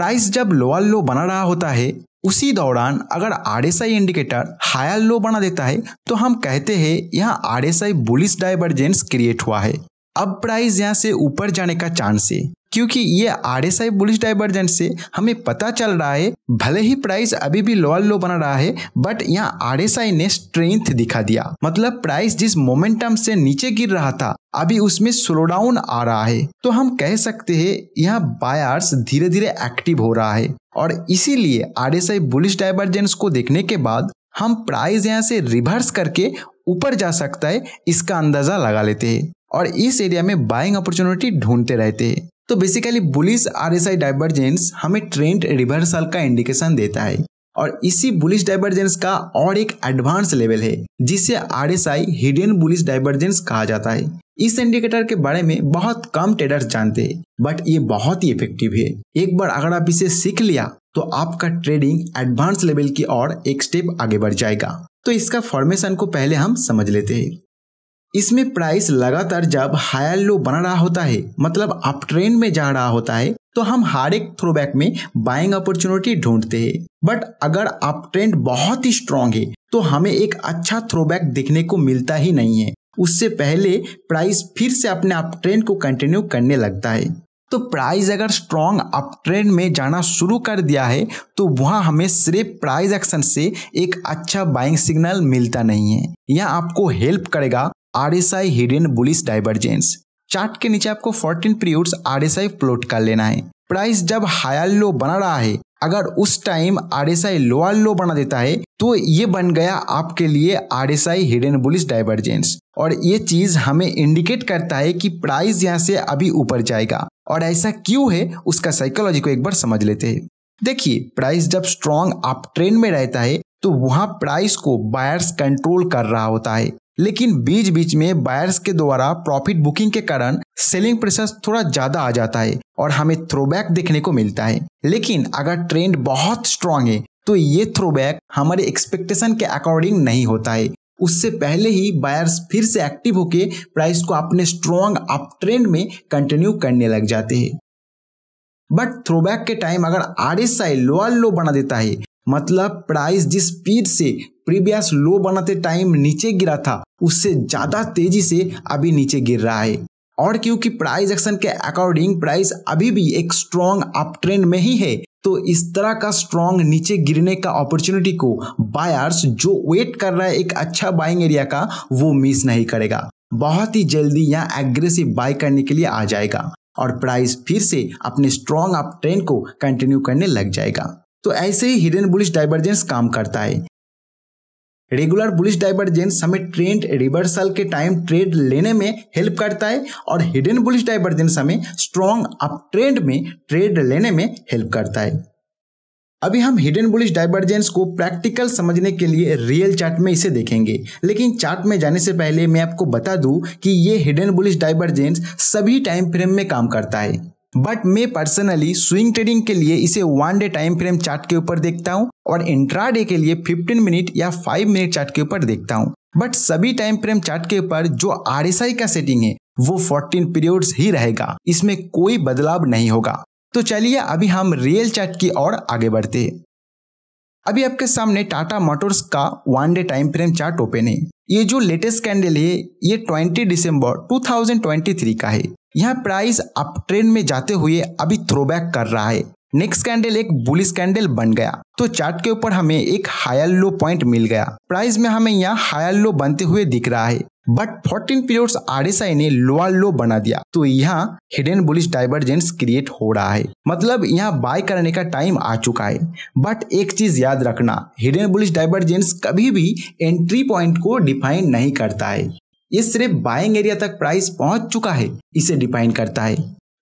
price जब lower low बना रहा होता है उसी दौरान अगर आर इंडिकेटर हायर लो बना देता है तो हम कहते हैं यहाँ R S I bullish divergence create हुआ है अब प्राइस यहाँ से ऊपर जाने का चांस है क्योंकि ये R S I bullish divergent से हमें पता चल रहा है भले ही प्राइस अभी भी लोअर लो बना रहा है बट यहाँ आर एस आई ने स्ट्रेंथ दिखा दिया मतलब प्राइस जिस मोमेंटम से नीचे गिर रहा था अभी उसमें स्लो डाउन आ रहा है तो हम कह सकते हैं यहाँ बायर्स धीरे धीरे एक्टिव हो रहा है और इसीलिए R S I bullish divergence को देखने के बाद हम प्राइस यहाँ से रिवर्स करके ऊपर जा सकता है इसका अंदाज़ा लगा लेते हैं और इस एरिया में बाइंग अपॉर्चुनिटी ढूंढते रहते हैं तो basically bullish R S divergence हमें ट्रेंड रिवर्सल का इंडिकेशन देता है और इसी बुलिस डाइवर्जेंस का और एक एडवांस लेवल है जिसे R S I hidden bullish divergence कहा जाता है इस इंडिकेटर के बारे में बहुत कम ट्रेडर्स जानते हैं बट ये बहुत ही इफेक्टिव है एक बार अगर आप इसे सीख लिया तो आपका ट्रेडिंग एडवांस लेवल की और एक स्टेप आगे बढ़ जाएगा तो इसका फॉर्मेशन को पहले हम समझ लेते हैं इसमें प्राइस लगातार जब हायर लो बन रहा होता है मतलब अप ट्रेंड में जा रहा होता है तो हम हर एक थ्रोबैक में बाइंग अपॉर्चुनिटी ढूंढते हैं बट अगर अप ट्रेंड बहुत ही स्ट्रांग है तो हमें एक अच्छा थ्रोबैक देखने को मिलता ही नहीं है उससे पहले प्राइस फिर से अपने अप ट्रेंड को कंटिन्यू करने लगता है तो प्राइस अगर स्ट्रांग अप ट्रेंड में जाना शुरू कर दिया है तो वहाँ हमें सिर्फ प्राइस एक्शन से एक अच्छा बाइंग सिग्नल मिलता नहीं है यह आपको हेल्प करेगा R S I hidden bullish divergence chart के नीचे आपको 14 periods R S I plot कर लेना है प्राइस जब हायर लो बना रहा है अगर उस time R S I lower low बना देता है तो ये बन गया आपके लिए R S I hidden bullish divergence और ये चीज हमें इंडिकेट करता है कि प्राइस यहाँ से अभी ऊपर जाएगा और ऐसा क्यों है उसका साइकोलॉजी को एक बार समझ लेते हैं देखिए प्राइस जब स्ट्रॉन्ग अप ट्रेंड में रहता है तो वहां प्राइस को बायर्स कंट्रोल कर रहा होता है लेकिन बीच बीच में बायर्स के द्वारा प्रॉफिट बुकिंग के कारण सेलिंग प्रेशर थोड़ा ज्यादा आ जाता है और हमें थ्रोबैक देखने को मिलता है लेकिन अगर ट्रेंड बहुत स्ट्रांग है तो ये थ्रोबैक हमारे एक्सपेक्टेशन के अकॉर्डिंग नहीं होता है उससे पहले ही बायर्स फिर से एक्टिव होके प्राइस को अपने स्ट्रॉन्ग अप ट्रेंड में कंटिन्यू करने लग जाते हैं बट थ्रोबैक के टाइम अगर R S I lower low बना देता है मतलब प्राइस जिस स्पीड से प्रीवियस लो बनाते टाइम नीचे गिरा था उससे ज़्यादा तेजी से अभी नीचे गिर रहा है और क्योंकि प्राइस एक्शन के अकॉर्डिंग प्राइस अभी भी एक स्ट्रॉन्ग अप ट्रेंड में ही है तो इस तरह का स्ट्रॉन्ग नीचे गिरने का अपॉर्चुनिटी को बायर्स जो वेट कर रहा है एक अच्छा बाइंग एरिया का वो मिस नहीं करेगा बहुत ही जल्दी यहाँ एग्रेसिव बाय करने के लिए आ जाएगा और प्राइस फिर से अपने स्ट्रॉन्ग अप ट्रेंड को कंटिन्यू करने लग जाएगा तो ऐसे ही हिडन बुलिश डाइवर्जेंस काम करता है रेगुलर बुलिश डाइवर्जेंस हमें ट्रेंड रिवर्सल के टाइम ट्रेड लेने में हेल्प करता है और हिडन बुलिश डाइवर्जेंस हमें स्ट्रॉन्ग अप ट्रेंड में ट्रेड लेने में हेल्प करता है अभी हम हिडन बुलिश डाइवर्जेंस को प्रैक्टिकल समझने के लिए रियल चार्ट में इसे देखेंगे लेकिन चार्ट में जाने से पहले मैं आपको बता दूं कि ये हिडन बुलिश डाइवर्जेंस सभी टाइम फ्रेम में काम करता है बट मैं पर्सनली स्विंग ट्रेडिंग के लिए इसे one day time frame chart के ऊपर देखता हूँ और इंट्रा डे के लिए 15 मिनट या 5 मिनट चार्ट के ऊपर देखता हूँ बट सभी टाइम फ्रेम चार्ट के ऊपर जो आर का सेटिंग है वो 14 पीरियड्स ही रहेगा इसमें कोई बदलाव नहीं होगा तो चलिए अभी हम रियल चार्ट की ओर आगे बढ़ते हैं अभी आपके सामने टाटा मोटर्स का one day time frame chart open है ये जो लेटेस्ट कैंडल है ये 20 दिसंबर 2023 का है यहाँ प्राइस अप ट्रेंड में जाते हुए अभी थ्रोबैक कर रहा है नेक्स्ट कैंडल एक बुलिस कैंडल बन गया तो चार्ट के ऊपर हमें एक हायर लो पॉइंट मिल गया प्राइस में हमें यहाँ हायर लो बनते हुए दिख रहा है बट फोर्टीन पीरियड्स आरएसआई ने लोअर लो बना दिया तो यहाँ हिडन बुलिस डाइवर्जेंस क्रिएट हो रहा है मतलब यहाँ बाय करने का टाइम आ चुका है बट एक चीज याद रखना हिडन बुलिस डाइवर्जेंस कभी भी एंट्री पॉइंट को डिफाइन नहीं करता है ये सिर्फ बाइंग एरिया तक प्राइस पहुंच चुका है इसे डिफाइन करता है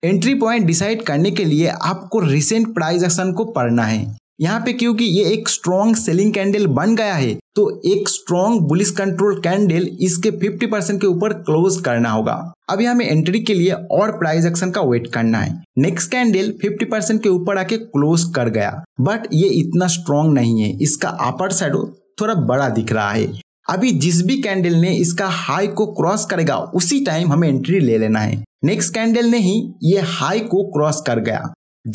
एंट्री पॉइंट डिसाइड करने के लिए आपको रिसेंट प्राइस एक्शन को पढ़ना है यहाँ पे क्योंकि ये एक स्ट्रॉन्ग सेलिंग कैंडल बन गया है तो एक स्ट्रॉन्ग बुलिस कंट्रोल कैंडल इसके 50 परसेंट के ऊपर क्लोज करना होगा अभी हमें एंट्री के लिए और प्राइस एक्शन का वेट करना है नेक्स्ट कैंडल 50 परसेंट के ऊपर आके क्लोज कर गया बट ये इतना स्ट्रॉन्ग नहीं है इसका अपर साइड थोड़ा बड़ा दिख रहा है अभी जिस भी कैंडल ने इसका हाई को क्रॉस करेगा उसी टाइम हमें एंट्री ले लेना है नेक्स्ट कैंडल ने ही ये हाई को क्रॉस कर गया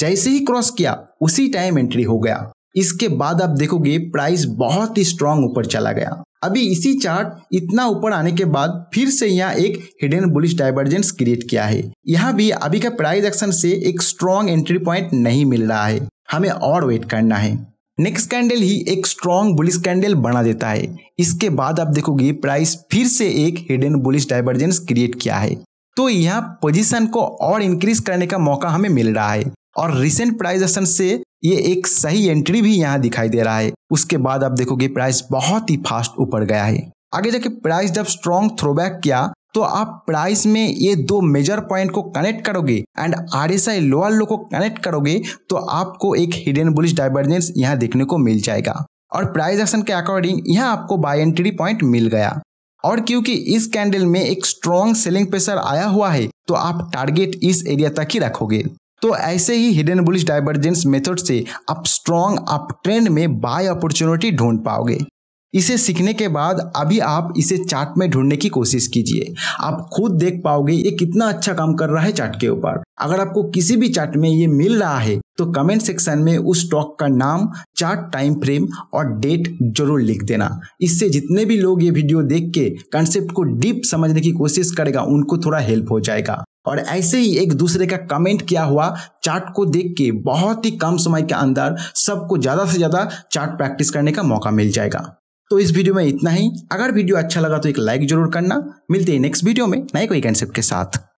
जैसे ही क्रॉस किया उसी टाइम एंट्री हो गया इसके बाद आप देखोगे प्राइस बहुत ही स्ट्रांग ऊपर चला गया अभी इसी चार्ट इतना ऊपर आने के बाद फिर से यहाँ एक हिडन बुलिश डाइवर्जेंस क्रिएट किया है यहाँ भी अभी का प्राइस एक्शन से एक स्ट्रॉन्ग एंट्री पॉइंट नहीं मिल रहा है हमें और वेट करना है नेक्स्ट कैंडल ही एक स्ट्रॉन्ग बुलिश कैंडल बना देता है इसके बाद आप देखोगे प्राइस फिर से एक हिडन बुलिश डाइवर्जेंस क्रिएट किया है तो यहाँ पोजीशन को और इंक्रीज करने का मौका हमें मिल रहा है और रिसेंट प्राइस एक्शन से ये एक सही एंट्री भी यहाँ दिखाई दे रहा है उसके बाद आप देखोगे प्राइस बहुत ही फास्ट ऊपर गया है आगे जाके प्राइस जब स्ट्रॉन्ग थ्रोबैक किया तो आप प्राइस में ये दो मेजर पॉइंट को कनेक्ट करोगे and R S I lower low को कनेक्ट करोगे तो आपको एक हिडन बुलिश डाइवर्जेंस यहाँ देखने को मिल जाएगा और प्राइस एक्शन के अकॉर्डिंग यहाँ आपको बाय एंट्री पॉइंट मिल गया और क्योंकि इस कैंडल में एक स्ट्रॉन्ग सेलिंग प्रेशर आया हुआ है तो आप टारगेट इस एरिया तक ही रखोगे तो ऐसे ही हिडन बुलिश डाइवर्जेंस मेथड से आप स्ट्रॉन्ग अप ट्रेंड में बाय अपॉर्चुनिटी ढूंढ पाओगे इसे सीखने के बाद अभी आप इसे चार्ट में ढूंढने की कोशिश कीजिए आप खुद देख पाओगे ये कितना अच्छा काम कर रहा है चार्ट के ऊपर अगर आपको किसी भी चार्ट में ये मिल रहा है तो कमेंट सेक्शन में उस स्टॉक का नाम चार्ट टाइम फ्रेम और डेट जरूर लिख देना इससे जितने भी लोग ये वीडियो देख के कंसेप्ट को डीप समझने की कोशिश करेगा उनको थोड़ा हेल्प हो जाएगा और ऐसे ही एक दूसरे का कमेंट किया हुआ चार्ट को देख के बहुत ही कम समय के अंदर सबको ज़्यादा से ज़्यादा चार्ट प्रैक्टिस करने का मौका मिल जाएगा तो इस वीडियो में इतना ही अगर वीडियो अच्छा लगा तो एक लाइक जरूर करना मिलते हैं नेक्स्ट वीडियो में नए कोई कंसेप्ट के साथ